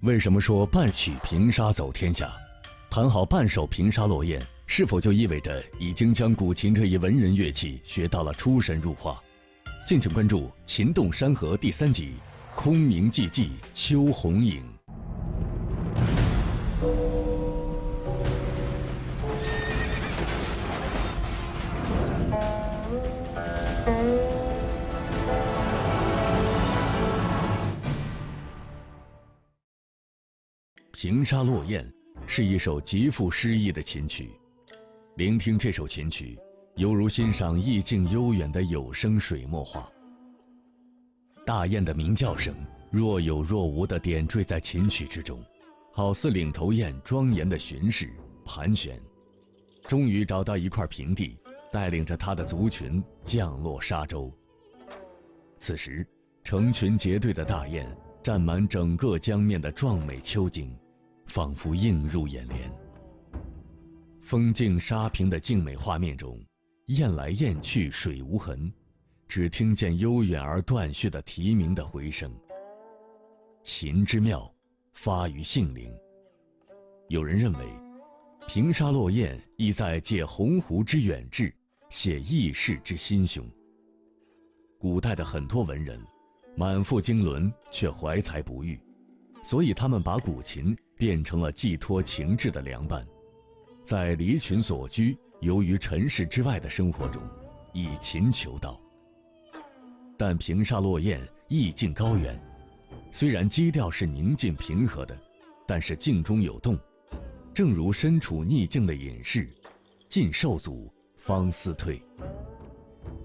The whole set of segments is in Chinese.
为什么说半曲平沙走天下？弹好半首平沙落雁，是否就意味着已经将古琴这一文人乐器学到了出神入化？敬请关注《琴动山河》第三集《空明寂寂秋红影》。平沙落雁是一首极富诗意的琴曲，聆听这首琴曲，犹如欣赏意境悠远的有声水墨画。大雁的鸣叫声若有若无地点缀在琴曲之中，好似领头雁庄严地巡视、盘旋，终于找到一块平地，带领着它的族群降落沙洲。此时，成群结队的大雁占满整个江面的壮美秋景。仿佛映入眼帘。风静沙平的静美画面中，雁来雁去水无痕，只听见悠远而断续的啼鸣的回声。琴之妙，发于性灵。有人认为，平沙落雁意在借鸿鹄之远志，写异世之心胸。古代的很多文人，满腹经纶却怀才不遇，所以他们把古琴。变成了寄托情志的凉伴，在离群所居、游于尘世之外的生活中，以琴求道。但平沙落雁，意境高远，虽然基调是宁静平和的，但是静中有动，正如身处逆境的隐士，进受阻方思退。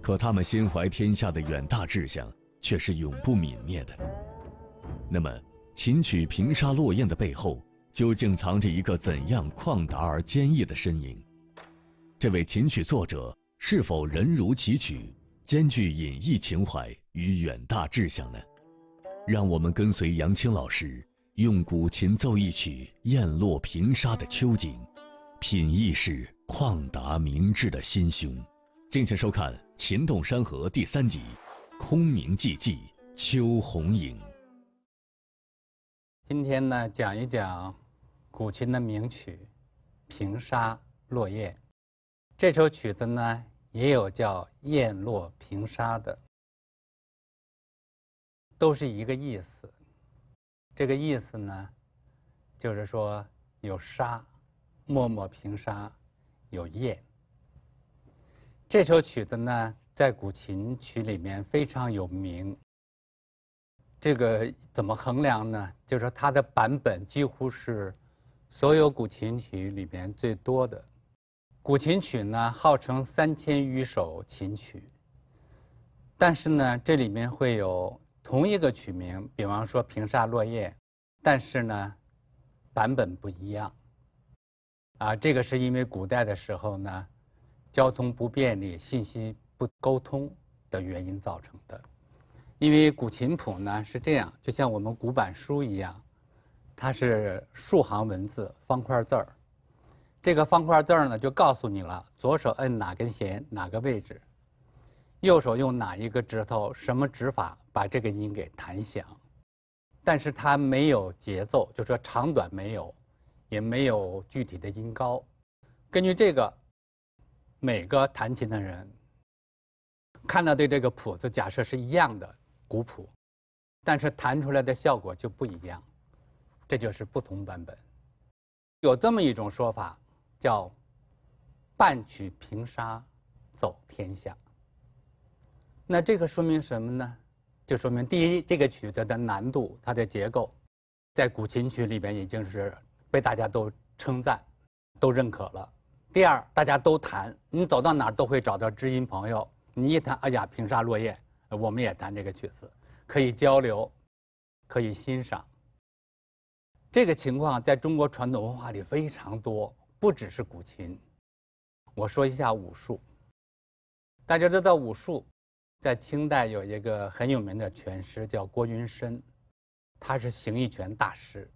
可他们心怀天下的远大志向却是永不泯灭的。那么，琴曲《平沙落雁》的背后。究竟藏着一个怎样旷达而坚毅的身影？这位琴曲作者是否人如其曲，兼具隐逸情怀与远大志向呢？让我们跟随杨青老师，用古琴奏一曲《雁落平沙》的秋景，品一试旷达明志的心胸。敬请收看《琴动山河》第三集，《空明寂寂秋红影》。今天呢，讲一讲。古琴的名曲《平沙落雁》，这首曲子呢也有叫《雁落平沙》的，都是一个意思。这个意思呢，就是说有沙，默默平沙，有雁。这首曲子呢在古琴曲里面非常有名。这个怎么衡量呢？就是它的版本几乎是。所有古琴曲里边最多的古琴曲呢，号称三千余首琴曲。但是呢，这里面会有同一个曲名，比方说《平沙落雁》，但是呢，版本不一样。啊，这个是因为古代的时候呢，交通不便利、信息不沟通的原因造成的。因为古琴谱呢是这样，就像我们古板书一样。它是竖行文字方块字儿，这个方块字儿呢就告诉你了，左手摁哪根弦哪个位置，右手用哪一个指头什么指法把这个音给弹响。但是它没有节奏，就说长短没有，也没有具体的音高。根据这个，每个弹琴的人看到的这个谱子，假设是一样的古谱，但是弹出来的效果就不一样。这就是不同版本。有这么一种说法，叫“半曲平沙走天下”。那这个说明什么呢？就说明第一，这个曲子的难度、它的结构，在古琴曲里边已经是被大家都称赞、都认可了。第二，大家都弹，你走到哪都会找到知音朋友。你一弹，哎呀，平沙落雁，我们也弹这个曲子，可以交流，可以欣赏。这个情况在中国传统文化里非常多，不只是古琴。我说一下武术。大家知道武术，在清代有一个很有名的拳师叫郭云深，他是形意拳大师。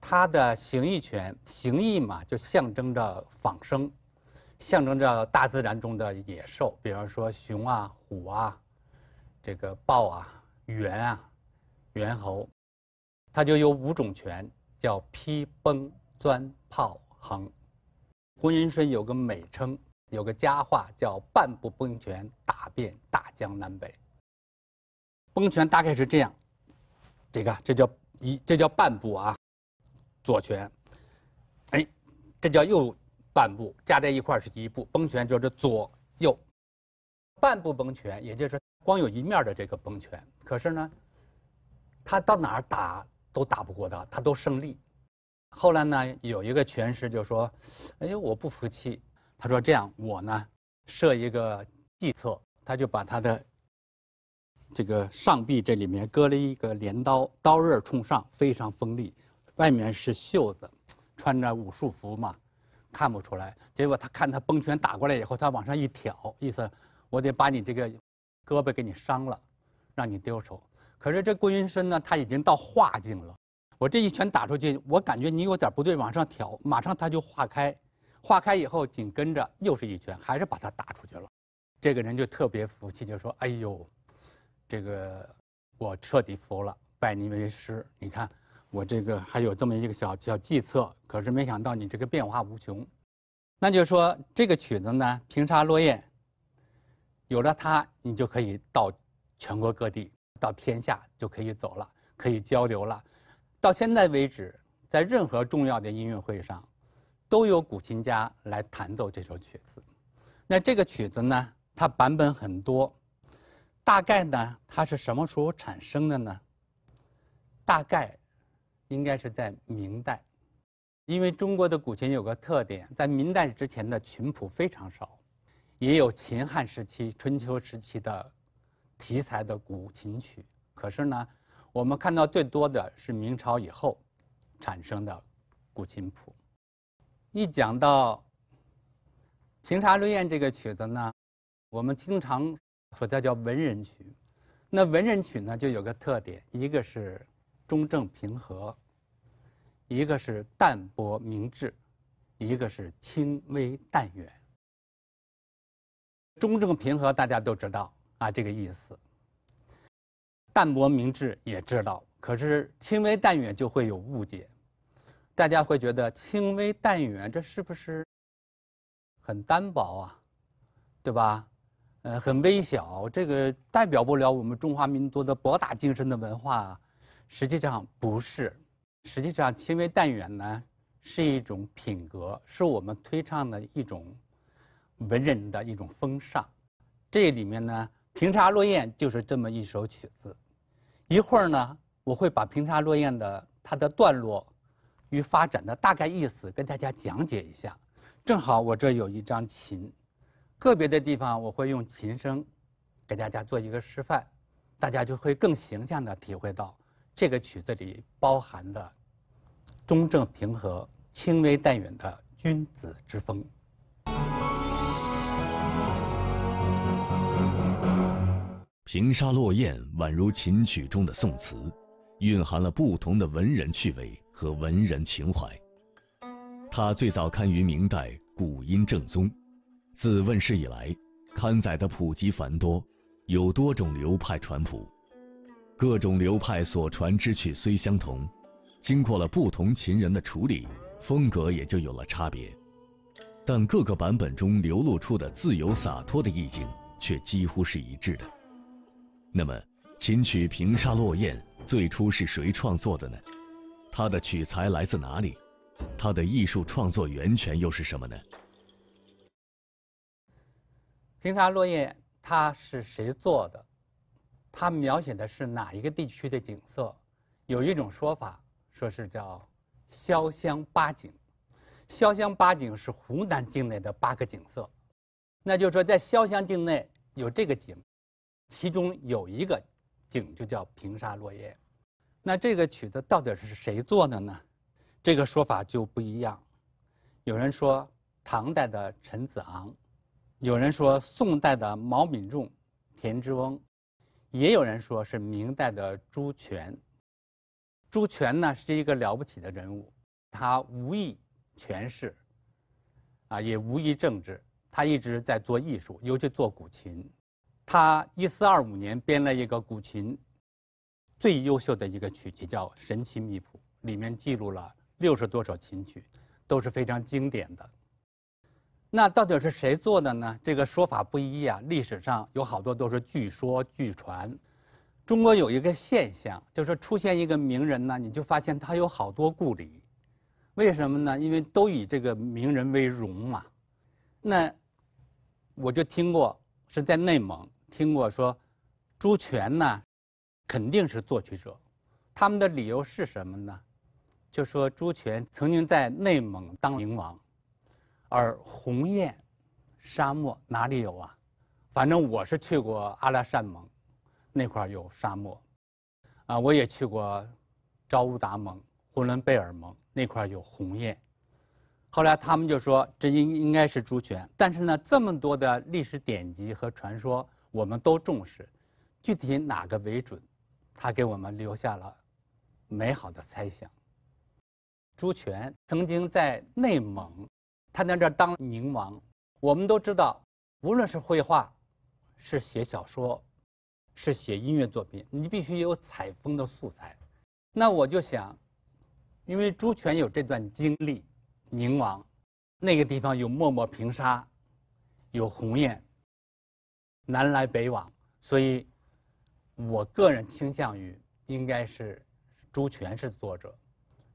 他的形意拳，形意嘛就象征着仿生，象征着大自然中的野兽，比方说熊啊、虎啊、这个豹啊、猿啊、猿猴。他就有五种拳，叫劈崩钻炮横。胡云顺有个美称，有个佳话，叫“半步崩拳打遍大江南北”。崩拳大概是这样，这个这叫一，这叫半步啊，左拳，哎，这叫右半步，加在一块是一步崩拳，就是左右半步崩拳，也就是光有一面的这个崩拳。可是呢，他到哪儿打？都打不过他，他都胜利。后来呢，有一个拳师就说：“哎，我不服气。”他说：“这样我呢，设一个计策。”他就把他的这个上臂这里面搁了一个镰刀，刀刃冲上，非常锋利，外面是袖子，穿着武术服嘛，看不出来。结果他看他崩拳打过来以后，他往上一挑，意思我得把你这个胳膊给你伤了，让你丢手。可是这郭云深呢，他已经到化境了。我这一拳打出去，我感觉你有点不对，往上挑，马上他就化开。化开以后，紧跟着又是一拳，还是把他打出去了。这个人就特别服气，就说：“哎呦，这个我彻底服了，拜您为师。你看我这个还有这么一个小小计策，可是没想到你这个变化无穷。”那就说这个曲子呢，《平沙落雁》，有了它，你就可以到全国各地。到天下就可以走了，可以交流了。到现在为止，在任何重要的音乐会上，都有古琴家来弹奏这首曲子。那这个曲子呢，它版本很多，大概呢，它是什么时候产生的呢？大概应该是在明代，因为中国的古琴有个特点，在明代之前的琴谱非常少，也有秦汉时期、春秋时期的。题材的古琴曲，可是呢，我们看到最多的是明朝以后产生的古琴谱。一讲到《平沙论雁》这个曲子呢，我们经常说它叫文人曲。那文人曲呢就有个特点，一个是中正平和，一个是淡泊明志，一个是清微淡远。中正平和大家都知道。啊，这个意思，淡泊明志也知道，可是轻微淡远就会有误解，大家会觉得轻微淡远这是不是很单薄啊，对吧？呃，很微小，这个代表不了我们中华民族的博大精深的文化，啊，实际上不是，实际上轻微淡远呢是一种品格，是我们推倡的一种文人的一种风尚，这里面呢。平沙落雁就是这么一首曲子，一会儿呢，我会把平沙落雁的它的段落与发展的大概意思跟大家讲解一下。正好我这有一张琴，个别的地方我会用琴声给大家做一个示范，大家就会更形象的体会到这个曲子里包含的中正平和、轻微淡远的君子之风。平沙落雁宛如琴曲中的宋词，蕴含了不同的文人趣味和文人情怀。它最早刊于明代古音正宗，自问世以来，刊载的谱集繁多，有多种流派传谱。各种流派所传之曲虽相同，经过了不同琴人的处理，风格也就有了差别。但各个版本中流露出的自由洒脱的意境却几乎是一致的。那么，琴曲《平沙落雁》最初是谁创作的呢？它的取材来自哪里？它的艺术创作源泉又是什么呢？《平沙落雁》，它是谁做的？它描写的是哪一个地区的景色？有一种说法，说是叫“潇湘八景”。潇湘八景是湖南境内的八个景色，那就是说，在潇湘境内有这个景。其中有一个景就叫平沙落雁，那这个曲子到底是谁做的呢？这个说法就不一样。有人说唐代的陈子昂，有人说宋代的毛敏仲、田之翁，也有人说是明代的朱权。朱权呢是一个了不起的人物，他无意权势，啊，也无意政治，他一直在做艺术，尤其做古琴。他一四二五年编了一个古琴，最优秀的一个曲集叫《神奇秘谱》，里面记录了六十多首琴曲，都是非常经典的。那到底是谁做的呢？这个说法不一啊。历史上有好多都是据说、据传。中国有一个现象，就是出现一个名人呢，你就发现他有好多故里。为什么呢？因为都以这个名人为荣嘛。那我就听过是在内蒙。听过说，朱权呢，肯定是作曲者。他们的理由是什么呢？就说朱权曾经在内蒙当宁王，而鸿雁，沙漠哪里有啊？反正我是去过阿拉善盟，那块有沙漠。啊，我也去过，昭乌达盟、呼伦贝尔盟那块有鸿雁。后来他们就说这应应该是朱权，但是呢，这么多的历史典籍和传说。我们都重视，具体哪个为准，他给我们留下了美好的猜想。朱权曾经在内蒙，他在这当宁王。我们都知道，无论是绘画，是写小说，是写音乐作品，你必须有采风的素材。那我就想，因为朱权有这段经历，宁王那个地方有默默平沙，有鸿雁。南来北往，所以，我个人倾向于应该是朱权是作者，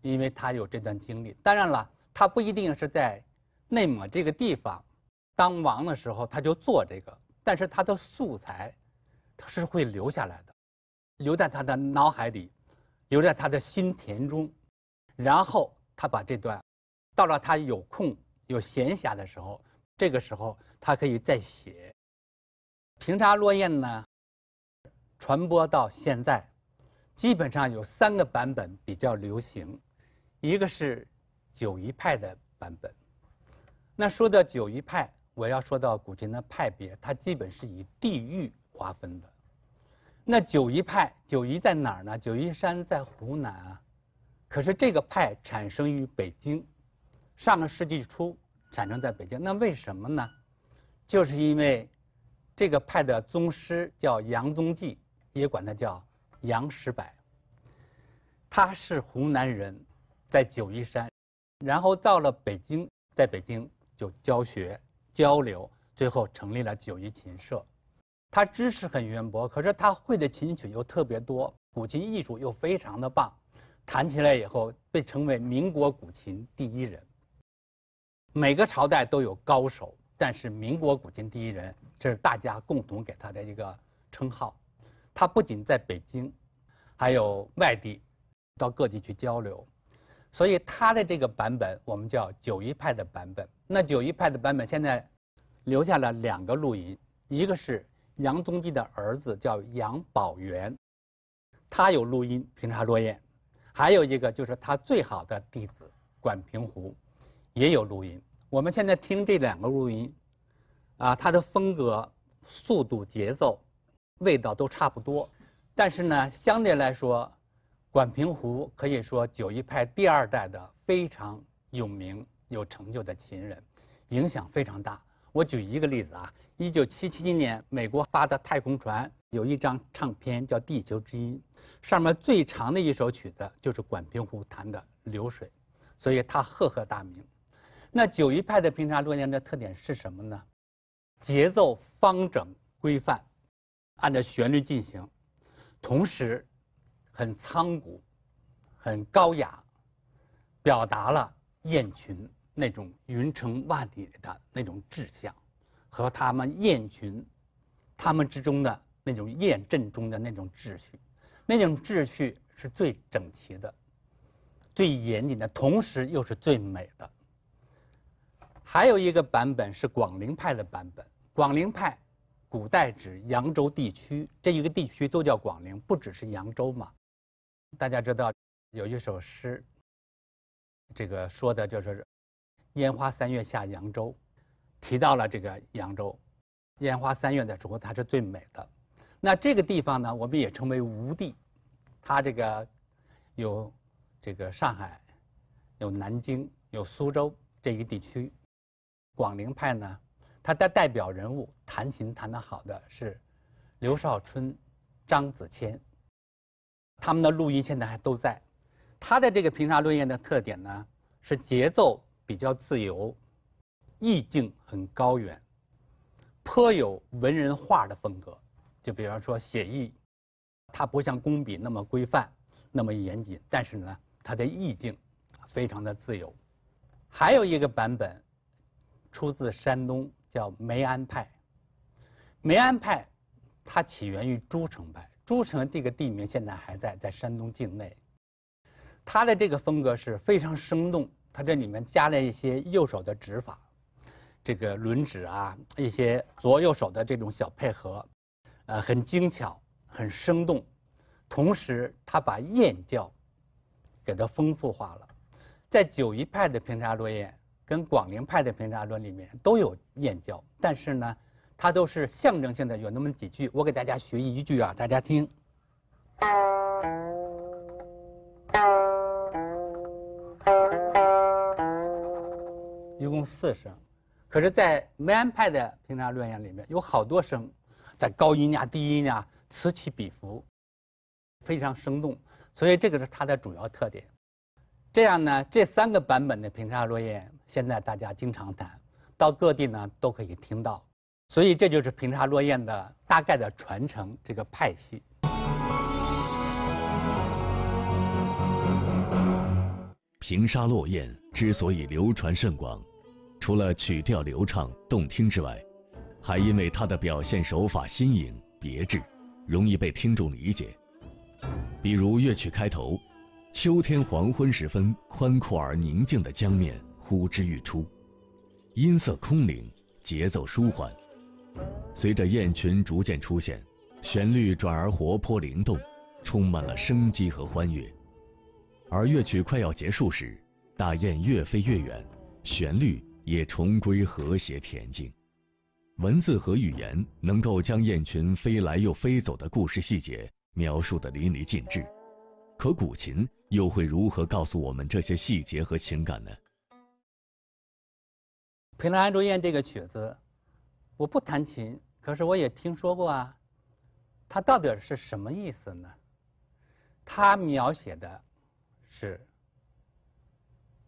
因为他有这段经历。当然了，他不一定是在内蒙这个地方当王的时候他就做这个，但是他的素材，他是会留下来的，留在他的脑海里，留在他的心田中，然后他把这段到了他有空有闲暇的时候，这个时候他可以再写。平沙落雁呢，传播到现在，基本上有三个版本比较流行，一个是九一派的版本。那说到九一派，我要说到古琴的派别，它基本是以地域划分的。那九一派，九一在哪儿呢？九一山在湖南啊，可是这个派产生于北京，上个世纪初产生在北京。那为什么呢？就是因为。这个派的宗师叫杨宗济，也管他叫杨石柏。他是湖南人，在九嶷山，然后到了北京，在北京就教学交流，最后成立了九嶷琴社。他知识很渊博，可是他会的琴曲又特别多，古琴艺术又非常的棒，弹起来以后被称为民国古琴第一人。每个朝代都有高手。但是民国古今第一人，这是大家共同给他的一个称号。他不仅在北京，还有外地，到各地去交流，所以他的这个版本我们叫九一派的版本。那九一派的版本现在留下了两个录音，一个是杨宗基的儿子叫杨宝源，他有录音平沙落雁；还有一个就是他最好的弟子管平湖，也有录音。我们现在听这两个录音，啊，它的风格、速度、节奏、味道都差不多，但是呢，相对来说，管平湖可以说九一派第二代的非常有名、有成就的琴人，影响非常大。我举一个例子啊，一九七七年美国发的太空船有一张唱片叫《地球之音》，上面最长的一首曲子就是管平湖弹的《流水》，所以他赫赫大名。那九一派的平沙落雁的特点是什么呢？节奏方整规范，按照旋律进行，同时很苍古，很高雅，表达了雁群那种云层万里的那种志向，和他们雁群，他们之中的那种雁阵中的那种秩序，那种秩序是最整齐的，最严谨的，同时又是最美的。还有一个版本是广陵派的版本。广陵派，古代指扬州地区，这一个地区都叫广陵，不只是扬州嘛。大家知道有一首诗，这个说的就是“烟花三月下扬州”，提到了这个扬州。烟花三月的时候，它是最美的。那这个地方呢，我们也称为吴地，它这个有这个上海，有南京，有苏州这一地区。广陵派呢，他的代表人物弹琴弹得好的是刘少春、张子谦，他们的录音现在还都在。他的这个评茶论宴的特点呢，是节奏比较自由，意境很高远，颇有文人画的风格。就比方说写意，它不像工笔那么规范、那么严谨，但是呢，它的意境非常的自由。还有一个版本。出自山东，叫梅庵派。梅庵派，它起源于诸城派。诸城这个地名现在还在，在山东境内。它的这个风格是非常生动，它这里面加了一些右手的指法，这个轮指啊，一些左右手的这种小配合，呃，很精巧，很生动。同时，它把燕叫给它丰富化了，在九一派的平沙落雁，跟广陵派的评弹论里面都有燕郊，但是呢，它都是象征性的，有那么几句。我给大家学一句啊，大家听。一共四声，可是，在梅庵派的评弹论演里面有好多声，在高音呀、低音呀，此起彼伏，非常生动。所以这个是它的主要特点。这样呢，这三个版本的评弹论演。现在大家经常谈到各地呢都可以听到，所以这就是《平沙落雁》的大概的传承这个派系。《平沙落雁》之所以流传甚广，除了曲调流畅动听之外，还因为它的表现手法新颖别致，容易被听众理解。比如乐曲开头，秋天黄昏时分，宽阔而宁静的江面。呼之欲出，音色空灵，节奏舒缓。随着雁群逐渐出现，旋律转而活泼灵动，充满了生机和欢悦。而乐曲快要结束时，大雁越飞越远，旋律也重归和谐恬静。文字和语言能够将雁群飞来又飞走的故事细节描述得淋漓尽致，可古琴又会如何告诉我们这些细节和情感呢？《平安竹宴》这个曲子，我不弹琴，可是我也听说过啊。它到底是什么意思呢？它描写的，是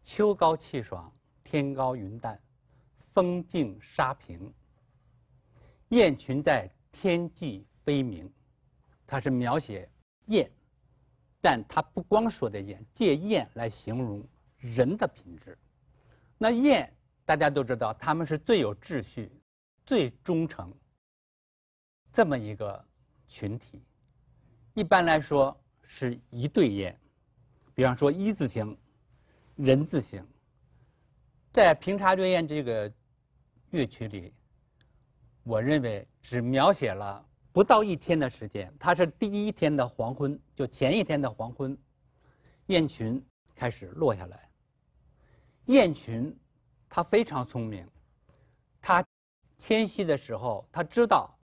秋高气爽，天高云淡，风静沙平，雁群在天际飞鸣。它是描写雁，但它不光说的雁，借雁来形容人的品质。那雁。大家都知道，它们是最有秩序、最忠诚这么一个群体。一般来说，是一对燕，比方说一字形、人字形。在《平察略燕这个乐曲里，我认为只描写了不到一天的时间。它是第一天的黄昏，就前一天的黄昏，雁群开始落下来，雁群。他非常聪明，他迁徙的时候，他知道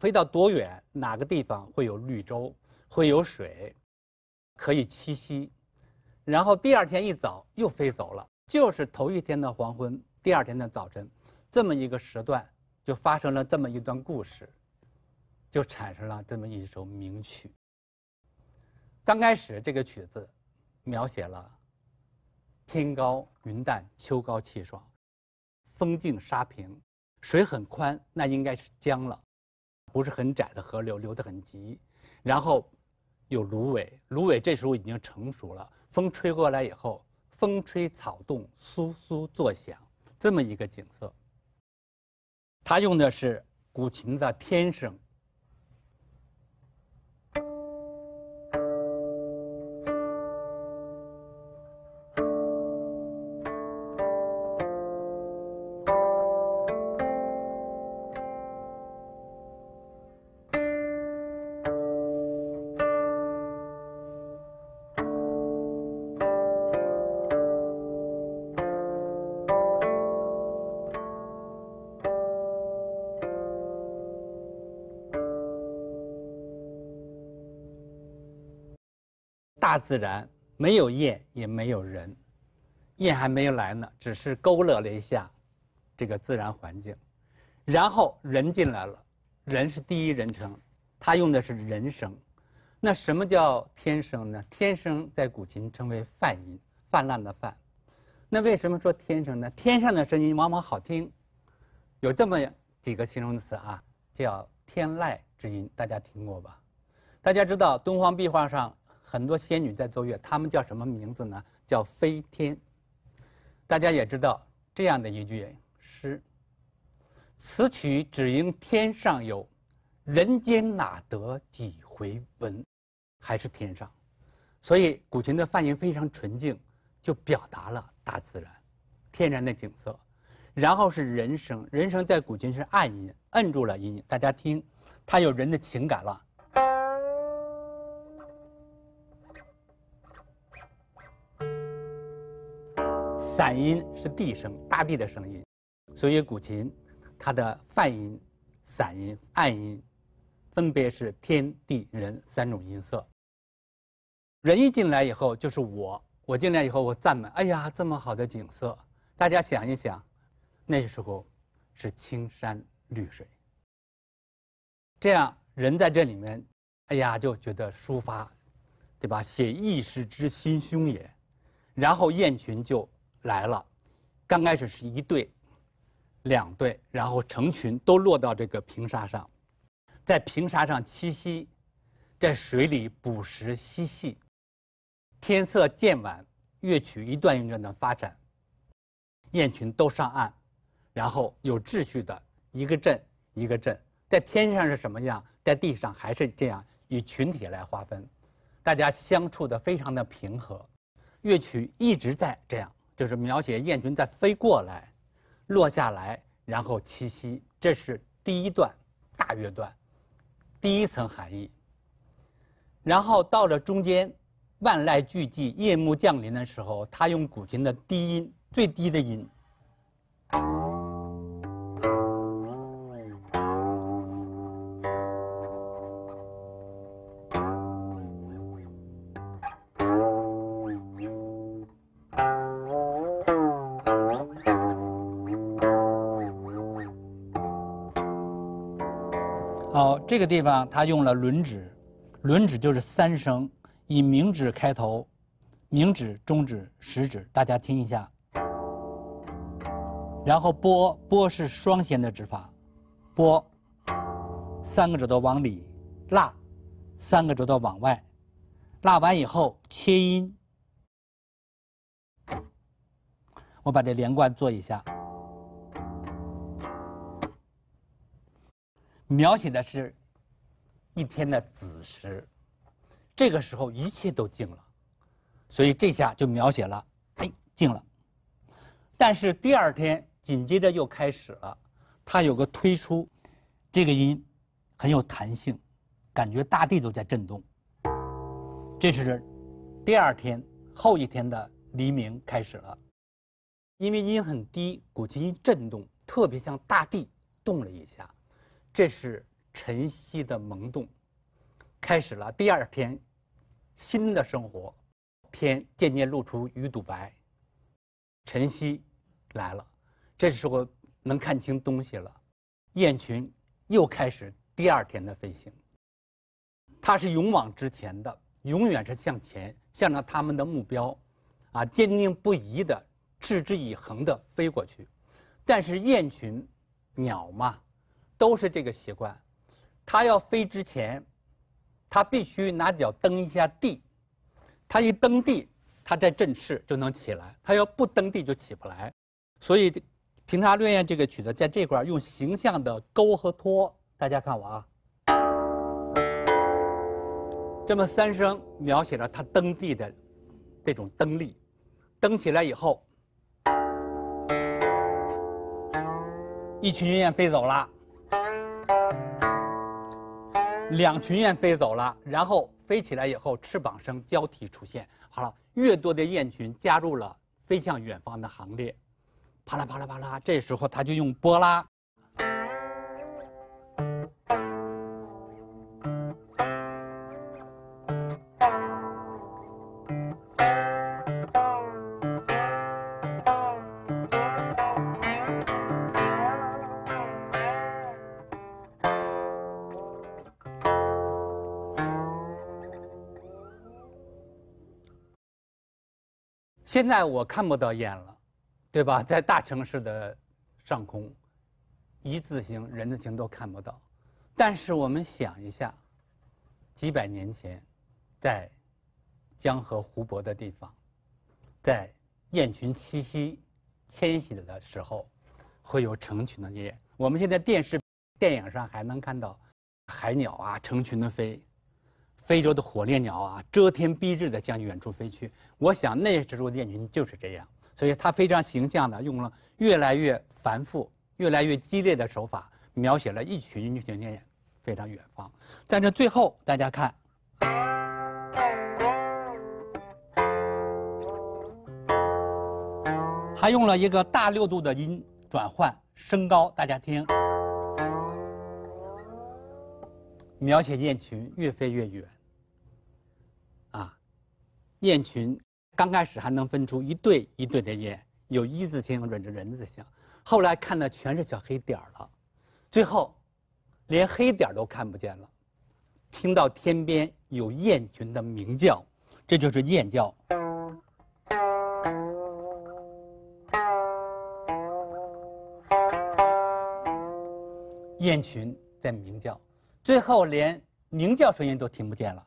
飞到多远，哪个地方会有绿洲，会有水，可以栖息，然后第二天一早又飞走了。就是头一天的黄昏，第二天的早晨，这么一个时段，就发生了这么一段故事，就产生了这么一首名曲。刚开始这个曲子描写了。天高云淡，秋高气爽，风静沙平，水很宽，那应该是江了，不是很窄的河流，流得很急，然后有芦苇，芦苇这时候已经成熟了，风吹过来以后，风吹草动，簌簌作响，这么一个景色。他用的是古琴的天声。自然没有夜，也没有人，夜还没有来呢，只是勾勒了一下这个自然环境，然后人进来了，人是第一人称，他用的是人声。那什么叫天声呢？天声在古琴称为泛音，泛滥的泛。那为什么说天声呢？天上的声音往往好听，有这么几个形容词啊，叫天籁之音，大家听过吧？大家知道敦煌壁画上。很多仙女在奏乐，她们叫什么名字呢？叫飞天。大家也知道这样的一句诗：“此曲只应天上有人间哪得几回闻。”还是天上。所以古琴的泛音非常纯净，就表达了大自然、天然的景色。然后是人声，人声在古琴是暗音，摁住了音，大家听，它有人的情感了。散音是地声，大地的声音，所以古琴，它的泛音、散音、暗音，分别是天地人三种音色。人一进来以后，就是我，我进来以后，我赞美，哎呀，这么好的景色，大家想一想，那时候，是青山绿水。这样，人在这里面，哎呀，就觉得抒发，对吧？写一时之心胸也，然后雁群就。来了，刚开始是一对、两对，然后成群都落到这个平沙上，在平沙上栖息，在水里捕食、嬉戏。天色渐晚，乐曲一段一段的发展，雁群都上岸，然后有秩序的一个阵一个阵。在天上是什么样，在地上还是这样，以群体来划分，大家相处的非常的平和，乐曲一直在这样。就是描写雁群在飞过来、落下来，然后栖息。这是第一段大乐段，第一层含义。然后到了中间，万籁俱寂，夜幕降临的时候，他用古琴的低音，最低的音。好，这个地方他用了轮指，轮指就是三声，以名指开头，名指、中指、食指，大家听一下。然后拨拨是双弦的指法，拨，三个指头往里拉，三个指头往外拉完以后切音，我把这连贯做一下。描写的是一天的子时，这个时候一切都静了，所以这下就描写了，哎，静了。但是第二天紧接着又开始了，它有个推出，这个音很有弹性，感觉大地都在震动。这是第二天后一天的黎明开始了，因为音很低，古琴一震动，特别像大地动了一下。这是晨曦的萌动，开始了第二天新的生活。天渐渐露出鱼肚白，晨曦来了，这时候能看清东西了。雁群又开始第二天的飞行。它是勇往直前的，永远是向前，向着他们的目标，啊，坚定不移的，持之以恒的飞过去。但是雁群，鸟嘛。都是这个习惯，它要飞之前，它必须拿脚蹬一下地，它一蹬地，它在振翅就能起来，它要不蹬地就起不来。所以，平沙落雁这个曲子在这块用形象的勾和托，大家看我啊，这么三声描写了它蹬地的这种蹬力，蹬起来以后，一群雁飞走了。两群雁飞走了，然后飞起来以后，翅膀声交替出现。好了，越多的雁群加入了飞向远方的行列，啪啦啪啦啪啦。这时候他就用波拉。现在我看不到雁了，对吧？在大城市的上空，一字形、人字形都看不到。但是我们想一下，几百年前，在江河湖泊的地方，在雁群栖息、迁徙的时候，会有成群的雁。我们现在电视、电影上还能看到海鸟啊，成群的飞。非洲的火烈鸟啊，遮天蔽日的向远处飞去。我想那时候的雁群就是这样，所以它非常形象的用了越来越繁复、越来越激烈的手法，描写了一群群群雁非常远方。在这最后，大家看，还用了一个大六度的音转换升高，大家听。描写雁群越飞越远。啊，雁群刚开始还能分出一对一对的雁，有一字形，忍着人字形，后来看的全是小黑点儿了，最后连黑点儿都看不见了。听到天边有雁群的鸣叫，这就是雁叫，雁群在鸣叫。最后连鸣叫声音都听不见了。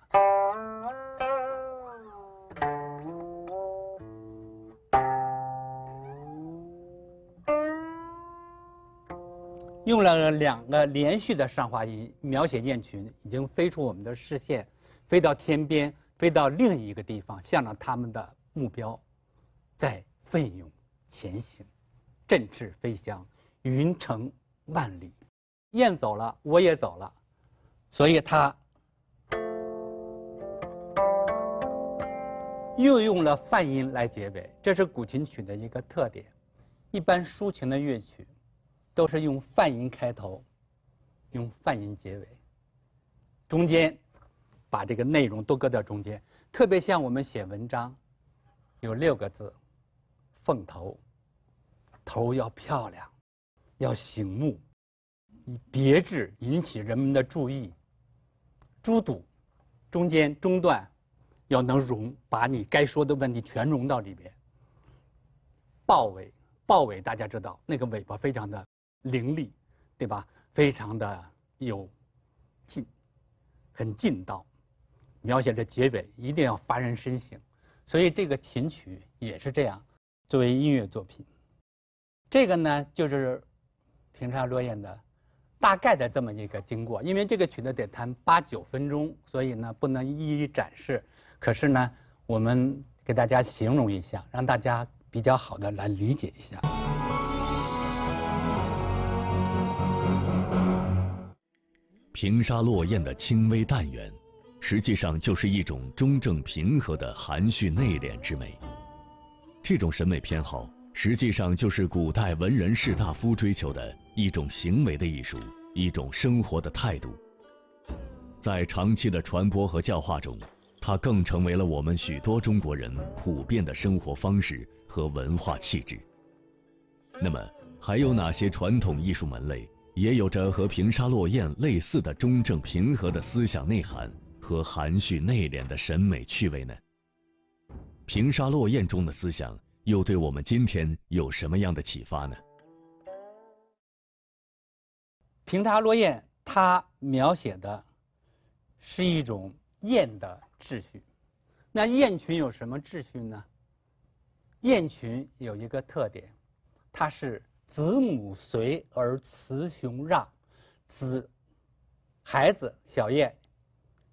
用了两个连续的上滑音，描写雁群已经飞出我们的视线，飞到天边，飞到另一个地方，向着他们的目标，在奋勇前行，振翅飞翔，云成万里。雁走了，我也走了。所以它又用了泛音来结尾，这是古琴曲的一个特点。一般抒情的乐曲都是用泛音开头，用泛音结尾，中间把这个内容都搁在中间。特别像我们写文章，有六个字：凤头，头要漂亮，要醒目。以别致引起人们的注意。猪肚中间中段要能融，把你该说的问题全融到里边。豹尾，豹尾大家知道，那个尾巴非常的凌厉，对吧？非常的有劲，很劲道。描写这结尾一定要发人深省，所以这个琴曲也是这样。作为音乐作品，这个呢就是平沙落雁的。大概的这么一个经过，因为这个曲子得弹八九分钟，所以呢不能一一展示。可是呢，我们给大家形容一下，让大家比较好的来理解一下。平沙落雁的轻微淡远，实际上就是一种中正平和的含蓄内敛之美。这种审美偏好。实际上就是古代文人士大夫追求的一种行为的艺术，一种生活的态度。在长期的传播和教化中，它更成为了我们许多中国人普遍的生活方式和文化气质。那么，还有哪些传统艺术门类也有着和《平沙落雁》类似的中正平和的思想内涵和含蓄内敛的审美趣味呢？《平沙落雁》中的思想。又对我们今天有什么样的启发呢？平沙落雁，它描写的是一种雁的秩序。那雁群有什么秩序呢？雁群有一个特点，它是子母随而雌雄让，子孩子小雁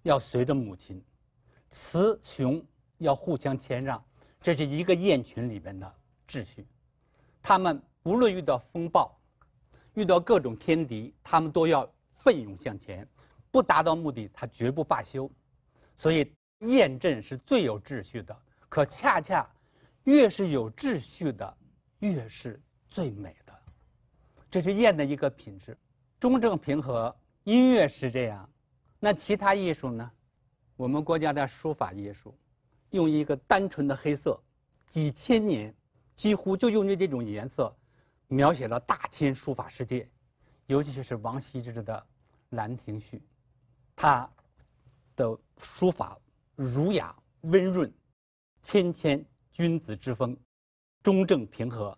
要随着母亲，雌雄要互相谦让。这是一个雁群里面的秩序，他们无论遇到风暴，遇到各种天敌，他们都要奋勇向前，不达到目的，他绝不罢休。所以雁阵是最有秩序的，可恰恰，越是有秩序的，越是最美的。这是雁的一个品质，中正平和。音乐是这样，那其他艺术呢？我们国家的书法艺术。用一个单纯的黑色，几千年，几乎就用这这种颜色，描写了大清书法世界，尤其是王羲之的《兰亭序》，他的书法儒雅温润，谦谦君子之风，中正平和，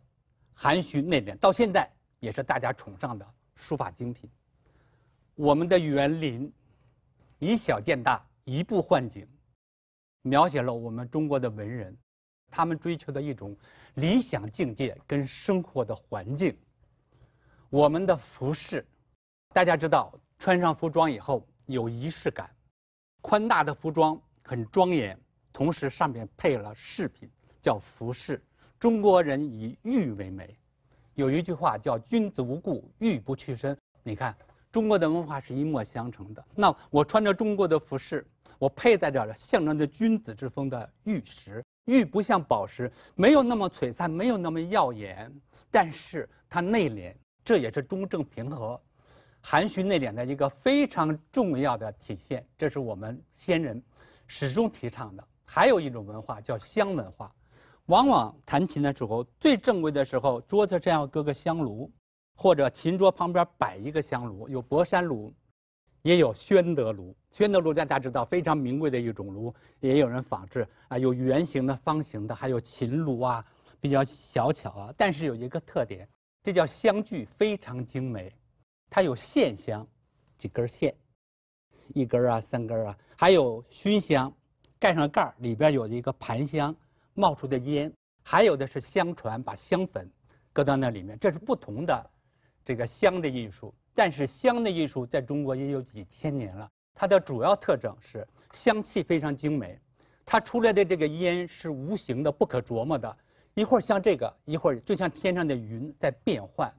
含蓄内敛，到现在也是大家崇尚的书法精品。我们的园林，以小见大，移步换景。描写了我们中国的文人，他们追求的一种理想境界跟生活的环境。我们的服饰，大家知道，穿上服装以后有仪式感，宽大的服装很庄严，同时上面配了饰品，叫服饰。中国人以玉为美，有一句话叫“君子无故玉不去身”，你看。中国的文化是一脉相承的。那我穿着中国的服饰，我佩戴着象征着君子之风的玉石。玉不像宝石，没有那么璀璨，没有那么耀眼，但是它内敛，这也是中正平和、含蓄内敛的一个非常重要的体现。这是我们先人始终提倡的。还有一种文化叫香文化，往往弹琴的时候最正规的时候，桌子上要搁个香炉。或者琴桌旁边摆一个香炉，有博山炉，也有宣德炉。宣德炉大家知道，非常名贵的一种炉。也有人仿制啊，有圆形的、方形的，还有琴炉啊，比较小巧啊。但是有一个特点，这叫香具，非常精美。它有线香，几根线，一根啊，三根啊。还有熏香，盖上盖儿，里边有一个盘香，冒出的烟。还有的是香船，把香粉搁到那里面，这是不同的。这个香的艺术，但是香的艺术在中国也有几千年了。它的主要特征是香气非常精美，它出来的这个烟是无形的、不可琢磨的，一会儿像这个，一会儿就像天上的云在变幻。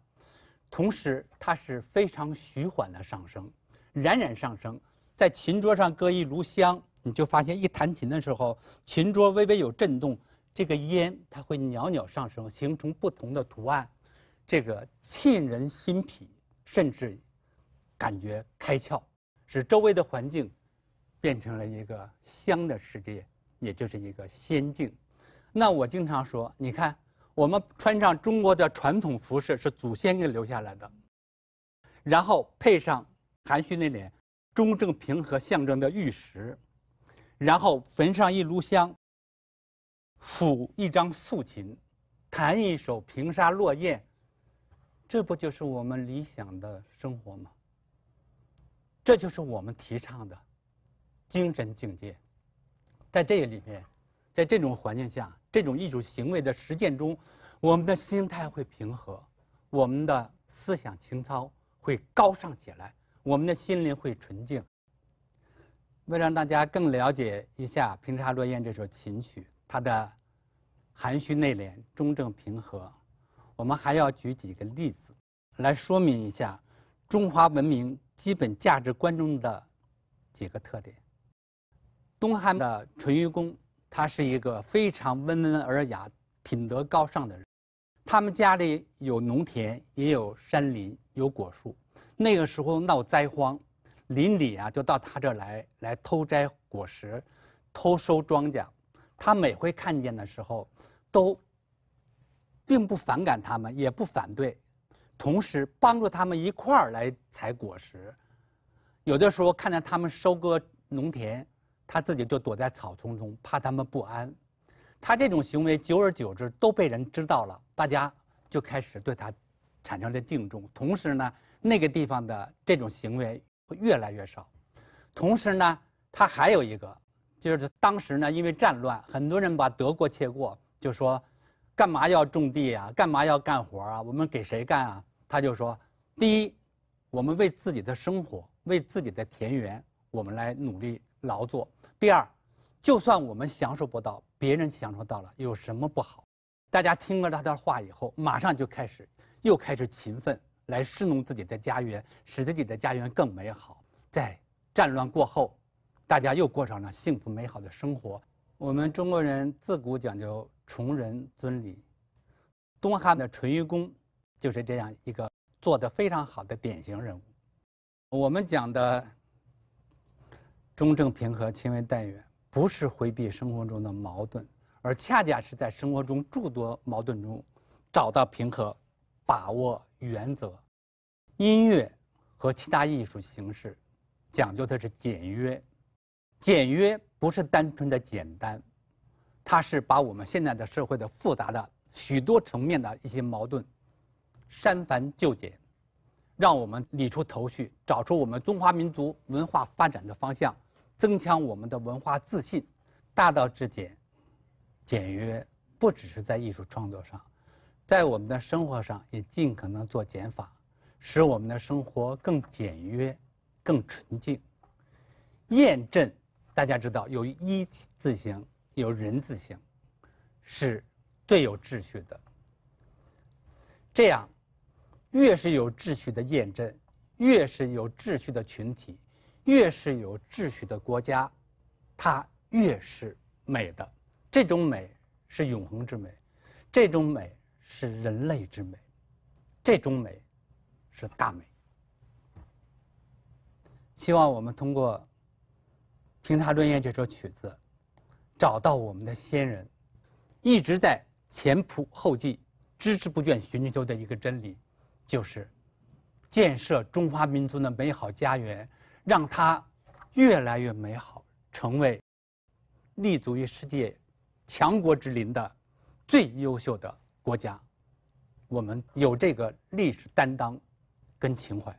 同时，它是非常徐缓的上升，冉冉上升。在琴桌上搁一炉香，你就发现一弹琴的时候，琴桌微微有震动，这个烟它会袅袅上升，形成不同的图案。这个沁人心脾，甚至感觉开窍，使周围的环境变成了一个香的世界，也就是一个仙境。那我经常说，你看，我们穿上中国的传统服饰，是祖先给留下来的，然后配上含蓄内敛、中正平和象征的玉石，然后焚上一炉香，抚一张素琴，弹一首《平沙落雁》。这不就是我们理想的生活吗？这就是我们提倡的精神境界。在这个里面，在这种环境下，这种艺术行为的实践中，我们的心态会平和，我们的思想情操会高尚起来，我们的心灵会纯净。为了让大家更了解一下《平沙落雁》这首琴曲，它的含蓄内敛、中正平和。我们还要举几个例子，来说明一下中华文明基本价值观中的几个特点。东汉的淳于公，他是一个非常温文尔雅、品德高尚的人。他们家里有农田，也有山林、有果树。那个时候闹灾荒，邻里啊就到他这来，来偷摘果实，偷收庄稼。他每回看见的时候，都。并不反感他们，也不反对，同时帮助他们一块儿来采果实。有的时候看见他们收割农田，他自己就躲在草丛中，怕他们不安。他这种行为，久而久之都被人知道了，大家就开始对他产生了敬重。同时呢，那个地方的这种行为会越来越少。同时呢，他还有一个，就是当时呢，因为战乱，很多人把得过且过，就说。干嘛要种地呀？干嘛要干活啊？我们给谁干啊？他就说：第一，我们为自己的生活，为自己的田园，我们来努力劳作；第二，就算我们享受不到，别人享受到了，有什么不好？大家听了他的话以后，马上就开始又开始勤奋来侍弄自己的家园，使自己的家园更美好。在战乱过后，大家又过上了幸福美好的生活。我们中国人自古讲究崇仁尊礼，东汉的淳于公就是这样一个做得非常好的典型人物。我们讲的中正平和、亲为淡远，不是回避生活中的矛盾，而恰恰是在生活中诸多矛盾中找到平和，把握原则。音乐和其他艺术形式讲究的是简约。简约不是单纯的简单，它是把我们现在的社会的复杂的许多层面的一些矛盾，删繁就简，让我们理出头绪，找出我们中华民族文化发展的方向，增强我们的文化自信。大道至简，简约不只是在艺术创作上，在我们的生活上也尽可能做减法，使我们的生活更简约、更纯净，验证。大家知道，有一字形，有人字形，是最有秩序的。这样，越是有秩序的验证，越是有秩序的群体，越是有秩序的国家，它越是美的。这种美是永恒之美，这种美是人类之美，这种美是大美。希望我们通过。平查论研这首曲子？找到我们的先人一直在前仆后继、孜孜不倦寻求的一个真理，就是建设中华民族的美好家园，让它越来越美好，成为立足于世界强国之林的最优秀的国家。我们有这个历史担当跟情怀。